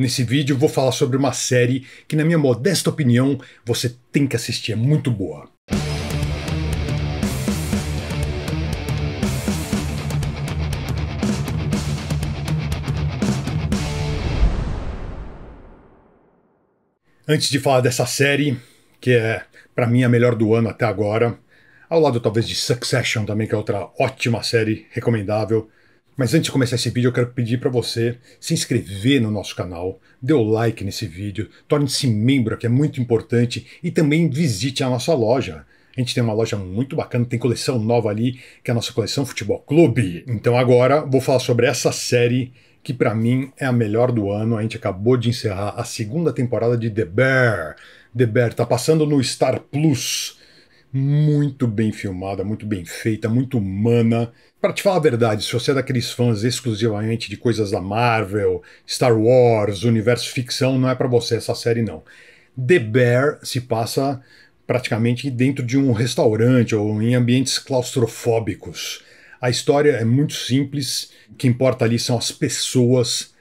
Nesse vídeo vou falar sobre uma série que, na minha modesta opinião, você tem que assistir, é muito boa. Antes de falar dessa série, que é para mim a melhor do ano até agora, ao lado talvez de Succession também, que é outra ótima série recomendável, mas antes de começar esse vídeo, eu quero pedir para você se inscrever no nosso canal, dê o like nesse vídeo, torne-se membro, que é muito importante, e também visite a nossa loja. A gente tem uma loja muito bacana, tem coleção nova ali, que é a nossa coleção Futebol Clube. Então agora vou falar sobre essa série que para mim é a melhor do ano. A gente acabou de encerrar a segunda temporada de The Bear. The Bear tá passando no Star Plus muito bem filmada, muito bem feita, muito humana. Para te falar a verdade, se você é daqueles fãs exclusivamente de coisas da Marvel, Star Wars, universo ficção, não é para você essa série não. The Bear se passa praticamente dentro de um restaurante ou em ambientes claustrofóbicos. A história é muito simples, o que importa ali são as pessoas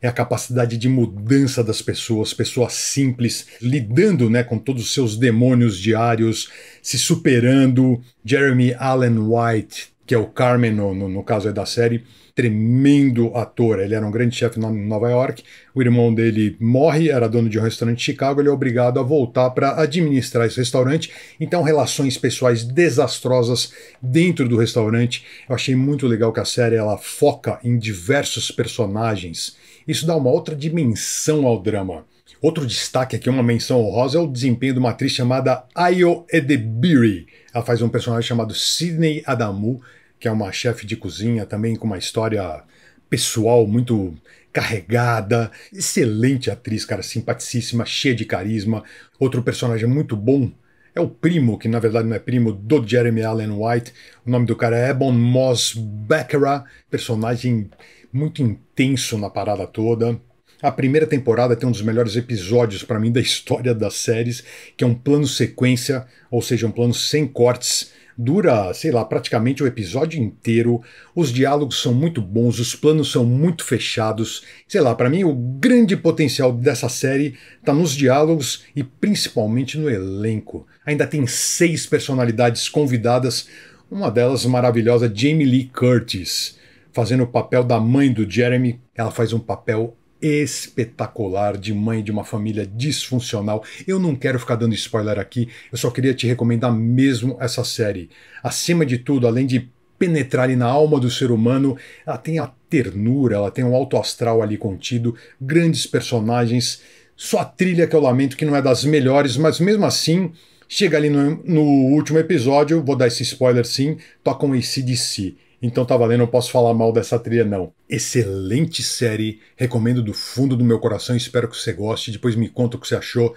é a capacidade de mudança das pessoas, pessoas simples, lidando né, com todos os seus demônios diários, se superando. Jeremy Allen White que é o Carmen, no, no, no caso é da série, tremendo ator. Ele era um grande chefe em Nova York. O irmão dele morre, era dono de um restaurante em Chicago. Ele é obrigado a voltar para administrar esse restaurante. Então, relações pessoais desastrosas dentro do restaurante. Eu achei muito legal que a série ela foca em diversos personagens. Isso dá uma outra dimensão ao drama. Outro destaque aqui, uma menção honrosa, é o desempenho de uma atriz chamada Ayo Edebiri. Ela faz um personagem chamado Sidney Adamu, que é uma chefe de cozinha também com uma história pessoal muito carregada, excelente atriz, cara, simpaticíssima, cheia de carisma. Outro personagem muito bom é o primo, que na verdade não é primo, do Jeremy Allen White. O nome do cara é Ebon Moss Beckera, personagem muito intenso na parada toda. A primeira temporada tem um dos melhores episódios para mim da história das séries, que é um plano sequência, ou seja, um plano sem cortes. Dura, sei lá, praticamente o episódio inteiro. Os diálogos são muito bons, os planos são muito fechados. Sei lá, para mim o grande potencial dessa série está nos diálogos e principalmente no elenco. Ainda tem seis personalidades convidadas, uma delas maravilhosa, Jamie Lee Curtis, fazendo o papel da mãe do Jeremy. Ela faz um papel espetacular de mãe de uma família disfuncional. Eu não quero ficar dando spoiler aqui, eu só queria te recomendar mesmo essa série. Acima de tudo, além de penetrar ali na alma do ser humano, ela tem a ternura, ela tem um alto astral ali contido, grandes personagens, só a trilha que eu lamento que não é das melhores, mas mesmo assim, chega ali no, no último episódio, vou dar esse spoiler sim, toca um ACDC. Então tá valendo, eu posso falar mal dessa trilha, não. Excelente série, recomendo do fundo do meu coração, espero que você goste. Depois me conta o que você achou.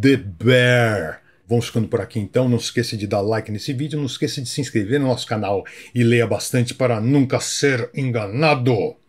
The Bear. Vamos ficando por aqui então. Não esqueça de dar like nesse vídeo, não esqueça de se inscrever no nosso canal e leia bastante para nunca ser enganado.